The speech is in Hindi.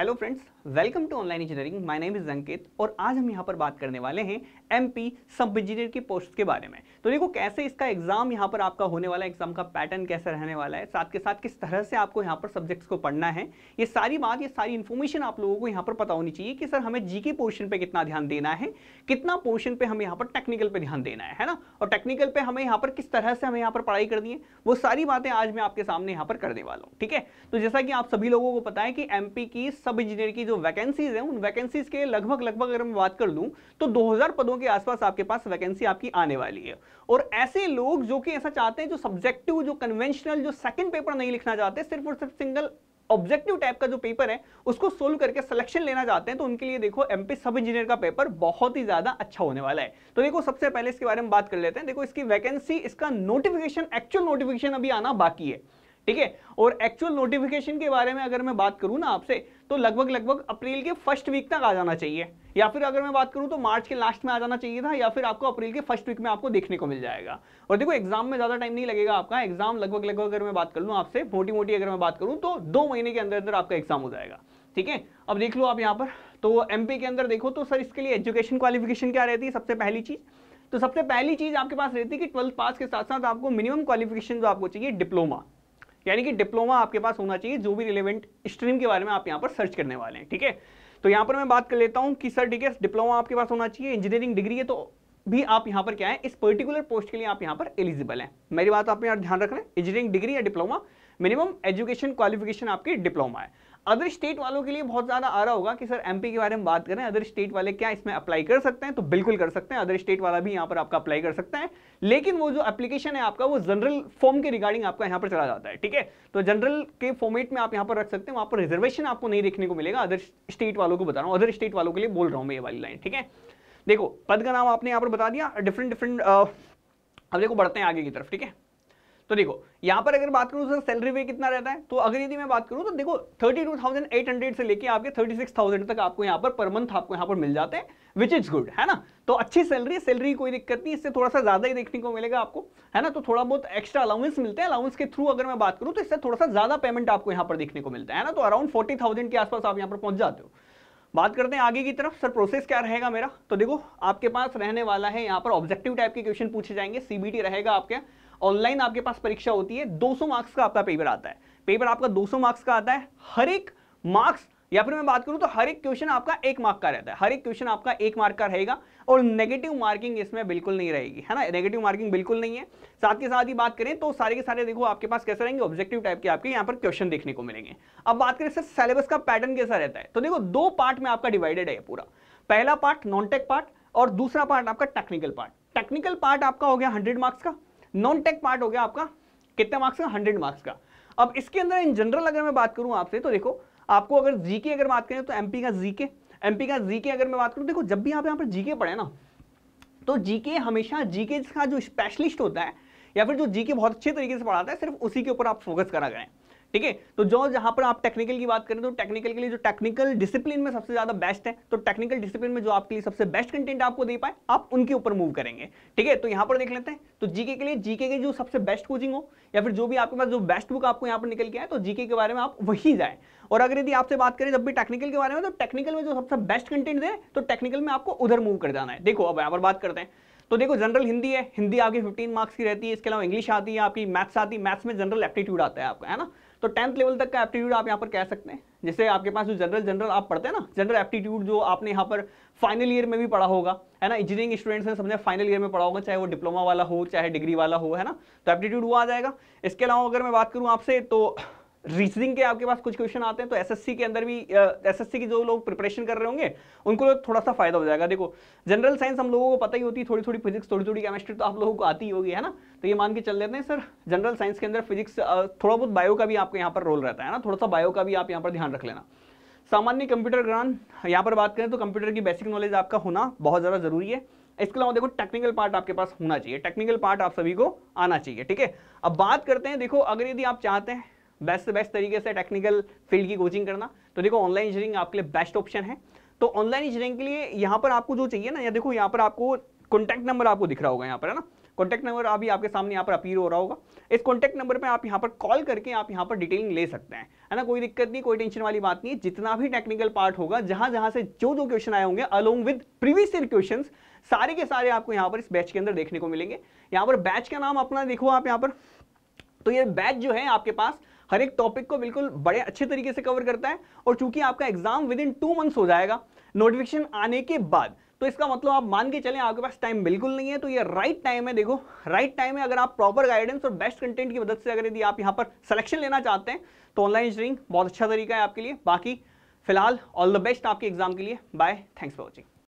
hello friends welcome to online engineering my name is Ankit और आज हम यहां पर बात करने वाले हैं एमपी सब इंजीनियर की पोस्ट के बारे में तो देखो कैसे इसका एग्जाम यहां पर आपका होने वाला है एग्जाम का पैटर्न कैसा रहने वाला है साथ के साथ किस तरह से आपको यहां पर सब्जेक्ट्स को पढ़ना है ये सारी बात ये सारी इन्फॉर्मेशन आप लोगों को यहाँ पर पता होनी चाहिए कि सर हमें जी के पोर्शन पर कितना ध्यान देना है कितना पोर्शन पर हमें यहाँ पर टेक्निकल पर ध्यान देना है है ना और टेक्निकल पर हमें यहाँ पर किस तरह से हमें यहाँ पर पढ़ाई करनी है वो सारी बातें आज मैं आपके सामने यहाँ पर करने वाला हूँ ठीक है तो जैसा कि आप सभी लोगों को पता है कि एम की सब इंजीनियर की जो वैकेंसीज हैं उन वैकेंसीज के लगभग लगभग अगर मैं बात कर दूं तो 2000 पदों के आसपास आपके पास वैकेंसी आपकी आने वाली है और ऐसे लोग जो कि ऐसा चाहते हैं जो सब्जेक्टिव जो कन्वेंशनल जो सेकंड पेपर नहीं लिखना चाहते सिर्फ और सिर्फ सिंगल ऑब्जेक्टिव टाइप का जो पेपर है उसको सोल्व करके सिलेक्शन लेना चाहते हैं तो उनके लिए देखो एमपी सब इंजीनियर का पेपर बहुत ही ज्यादा अच्छा होने वाला है तो देखो सबसे पहले इसके बारे में बात कर लेते हैं देखो इसकी वैकेंसी इसका नोटिफिकेशन एक्चुअल नोटिफिकेशन अभी आना बाकी है ठीक है और एक्चुअल नोटिफिकेशन के बारे में अगर मैं बात करूं ना आपसे तो लगभग लगभग अप्रैल के फर्स्ट वीक तक आ जाना चाहिए या फिर अगर मैं बात करूं तो मार्च के लास्ट में आ जाना चाहिए था या फिर आपको अप्रैल के फर्स्ट वीक में आपको देखने को मिल जाएगा और देखो एग्जाम में ज़्यादा टाइम नहीं लगेगा आपका एग्जाम लगभग लगभग अगर मैं बात कर लूँ आपसे मोटी मोटी अगर मैं बात करूँ तो दो महीने के अंदर अंदर आपका एग्जाम हो जाएगा ठीक है अब देख लो आप यहाँ पर तो एम के अंदर देखो तो सर इसके लिए एजुकेशन क्वालिफिकेशन क्या रहती है सबसे पहली चीज़ तो सबसे पहली चीज़ आपके पास रहती है कि ट्वेल्थ पास के साथ साथ आपको मिनिमम क्वालिफिकेशन जो आपको चाहिए डिप्लोमा यानी कि डिप्लोमा आपके पास होना चाहिए जो भी रिलेवेंट स्ट्रीम के बारे में आप यहाँ पर सर्च करने वाले हैं ठीक है तो यहाँ पर मैं बात कर लेता हूँ कि सर ठीक है डिप्लोमा आपके पास होना चाहिए इंजीनियरिंग डिग्री है तो भी आप यहाँ पर क्या है इस पर्टिकुलर पोस्ट के लिए आप यहाँ पर एलिजिबल हैं मेरी बात आप यहाँ ध्यान रख रहे हैं इंजीनियरिंग डिग्री या डिप्लोमा मिनिमम एजुकेशन क्वालिफिकेशन आपकी डिप्लोमा है अदर स्टेट वालों के लिए बहुत ज़्यादा आ रहा होगा कि सर एमपी के बारे में बात करें अदर स्टेट वाले क्या इसमें अप्लाई कर सकते हैं तो बिल्कुल कर सकते हैं अदर स्टेट वाला भी यहां पर आपका अप्लाई कर सकते हैं लेकिन वो जो एप्लीकेशन है आपका वो जनरल फॉर्म के रिगार्डिंग आपका यहां पर चला जाता है ठीक है तो जनरल के फॉर्मेट में आप यहां पर रख सकते हैं वहां पर रिजर्वेशन आपको नहीं देखने को मिलेगा अदर स्टेट वालों को बता रहा हूं अदर स्टेट वालों के लिए बोल रहा हूं मैं ये वाली लाइन ठीक है देखो पद का नाम आपने यहां पर बता दिया डिफरेंट डिफरेंट अब देखो बढ़ते हैं आगे की तरफ ठीक है तो देखो यहाँ पर अगर बात करूं सर सैलरी वे कितना रहता है तो अगर यदि मैं बात करूँ तो देखो thirty two thousand eight hundred से लेके आपके 36,000 तक आपको यहां पर पर मंथ आपको यहां पर मिल जाते हैं विच इज गुड है ना तो अच्छी सैलरी सैलरी कोई दिक्कत नहीं इससे थोड़ा सा ज़्यादा ही देखने को मिलेगा आपको है ना तो थोड़ा बहुत एक्स्ट्रा अलाउंस मिलते हैं अलाउंस के थ्रू अगर मैं बात करूं तो इससे थोड़ा सा ज़्यादा पेमेंट आपको यहां पर देखने को मिलता है ना तो अराउंड फोर्टी थाउजेंड के आसपास आप यहाँ पर पहुंच जाते हो बात करते हैं आगे की तरफ सर प्रोसेस क्या रहेगा मेरा तो देखो आपके पास रहने वाला है यहाँ पर ऑब्जेक्टिव टाइप के क्वेश्चन पूछे जाएंगे सीबीटी रहेगा आपके ऑनलाइन आपके पास परीक्षा होती है 200 मार्क्स का आपका पेपर आता है पेपर आपका 200 मार्क्स का आता है हर एक मार्क्स या फिर मैं बात करूं तो हर एक क्वेश्चन आपका एक मार्क का रहता है हर एक क्वेश्चन आपका एक मार्क का रहेगा और नेगेटिव मार्किंग इसमें बिल्कुल नहीं रहेगी है ना नेगेटिव मार्किंग बिल्कुल नहीं है साथ के साथ ही बात करें तो सारे के सारे देखो आपके पास कैसे रहेंगे ऑब्जेक्टिव टाइप के आपके यहाँ पर क्वेश्चन देखने को मिलेंगे अब बात करें सर सिलेबस का पैटर्न कैसा रहता है तो देखो दो पार्ट में आपका डिवाइडेड है पूरा पहला पार्ट नॉन टेक पार्ट और दूसरा पार्ट आपका टेक्निकल पार्ट टेक्निकल पार्ट आपका हो गया हंड्रेड मार्क्स का नॉन टेक पार्ट हो गया आपका कितने मार्क्स का हंड्रेड मार्क्स का अब इसके अंदर इन जनरल अगर मैं बात करूं आपसे तो देखो आपको अगर जीके अगर बात करें तो एमपी का जी के का जी के अगर मैं बात करूं देखो जब भी आप यहां पर जीके पढ़े ना तो जीके हमेशा जीके का जो स्पेशलिस्ट होता है या फिर जो जी के बहुत अच्छे तरीके से पढ़ाता है सिर्फ उसी के ऊपर आप फोकस करा करें ठीक है तो जो जहां पर आप टेक्निकल की बात करें तो टेक्निकल के लिए जो टेक्निकल डिसिप्लिन में सबसे ज्यादा बेस्ट है तो टेक्निकल डिसिप्लिन में जो आपके लिए सबसे बेस्ट कंटेंट आपको दे पाए आप उनके ऊपर मूव करेंगे ठीक है तो यहां पर देख लेते हैं तो जीके के लिए जीके के जो सबसे बेस्ट कोचिंग हो या फिर जो भी आपके पास जो बेस्ट बुक आपको यहाँ पर निकल के आए तो जीके के बारे में आप वही जाए और अगर यदि आपसे बात करें जब भी टेक्निकल के बारे में तो टेक्निकल में जो सबसे बेस्ट कंटेंट दे तो टेक्निकल में आपको उधर मूव कर जाना है देखो अब यहाँ पर बात करते हैं तो देखो जनरल हिंदी है हिंदी आपकी 15 मार्क्स की रहती है इसके अलावा इंग्लिश आती है आपकी मैथ्स आती है मैथ्स में जनरल एप्टीट्यूड आता है आपका है ना तो टेंथ लेवल तक का एप्टीट्यूड आप यहाँ पर कह सकते हैं जैसे आपके पास जो जनरल जनरल आप पढ़ते हैं ना जनरल एप्टीट्यूड जो आपने यहाँ पर फाइनल ईयर में भी पढ़ा होगा है ना इंजीनियरिंग स्टूडेंट्स ने समझा फाइनल ईयर में पढ़ा होगा चाहे वो डिप्लोमा वाला हो चाहे डिग्री वाला हो है ना तो एप्टीट्यूड वो आ जाएगा इसके अलावा अगर मैं बात करूँ आपसे तो रीजनिंग के आपके पास कुछ क्वेश्चन आते हैं तो एसएससी के अंदर भी एसएससी की जो लोग प्रिपरेशन कर रहे होंगे उनको थोड़ा सा फायदा हो जाएगा देखो जनरल साइंस हम लोगों को पता ही होती है थोड़ी थोड़ी फिजिक्स थोड़ी थोड़ी केमिस्ट्री तो आप लोगों को आती ही होगी है ना तो ये मान के चल लेते हैं सर जनरल साइंस के अंदर फिजिक्स थोड़ा बहुत बायो का भी आपके यहाँ पर रोल रहता है ना थोड़ा सा बायो का भी आप यहाँ पर ध्यान रख लेना सामान्य कंप्यूटर ज्ञान यहाँ पर बात करें तो कंप्यूटर की बेसिक नॉलेज आपका होना बहुत ज़्यादा जरूरी है इसके अलावा देखो टेक्निकल पार्ट आपके पास होना चाहिए टेक्निकल पार्ट आप सभी को आना चाहिए ठीक है अब बात करते हैं देखो अगर यदि आप चाहते हैं बेस्ट से बेस्ट तरीके से टेक्निकल फील्ड की कोचिंग करना तो देखो ऑनलाइन इंजीनियरिंग आपके लिए बेस्ट ऑप्शन है तो ऑनलाइन इंजीनियरिंग के लिए यहाँ पर आपको जो चाहिए ना या देखो यहाँ पर आपको कॉन्टैक्ट नंबर आपको दिख रहा होगा यहाँ पर है ना कॉन्टैक्ट नंबर अभी आपके सामने यहाँ पर अपीयर हो रहा होगा इस कॉन्टैक्ट नंबर पर आप यहाँ पर कॉल करके आप यहाँ पर डिटेलिंग ले सकते हैं है ना कोई दिक्कत नहीं कोई टेंशन वाली बात नहीं जितना भी टेक्निकल पार्ट होगा जहां जहां से जो जो क्वेश्चन आए होंगे along with previous year question सारे के सारे आपको यहाँ पर इस बैच के अंदर देखने को मिलेंगे यहाँ पर बैच का नाम अपना देखो आप यहाँ पर तो ये बैच जो है आपके पास हर एक टॉपिक को बिल्कुल बड़े अच्छे तरीके से कवर करता है और चूंकि आपका exam within two months हो जाएगा नोटिफिकेशन आने के बाद तो इसका मतलब आप मान के चलें आपके पास टाइम बिल्कुल नहीं है तो ये राइट टाइम है देखो राइट टाइम है अगर आप प्रॉपर गाइडेंस और बेस्ट कंटेंट की मदद से अगर यदि आप यहाँ पर सिलेक्शन लेना चाहते हैं तो ऑनलाइन इंजीनियरिंग बहुत अच्छा तरीका है आपके लिए बाकी फिलहाल ऑल द बेस्ट आपके एग्जाम के लिए बाय थैंक्स फॉर वॉचिंग